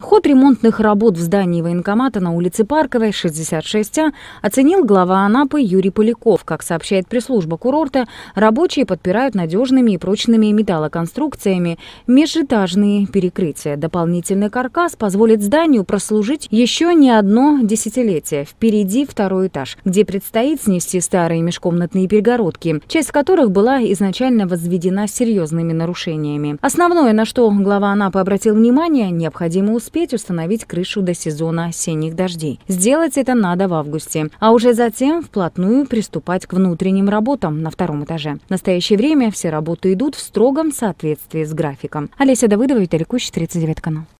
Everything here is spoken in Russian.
Ход ремонтных работ в здании военкомата на улице Парковой, 66А, оценил глава Анапы Юрий Поляков. Как сообщает пресс-служба курорта, рабочие подпирают надежными и прочными металлоконструкциями межэтажные перекрытия. Дополнительный каркас позволит зданию прослужить еще не одно десятилетие. Впереди второй этаж, где предстоит снести старые межкомнатные перегородки, часть которых была изначально возведена серьезными нарушениями. Основное, на что глава Анапы обратил внимание, необходимо успеть установить крышу до сезона осенних дождей. Сделать это надо в августе, а уже затем вплотную приступать к внутренним работам на втором этаже. В настоящее время все работы идут в строгом соответствии с графиком. Олеся Давыдова, Виталий Кущ, 39 канал.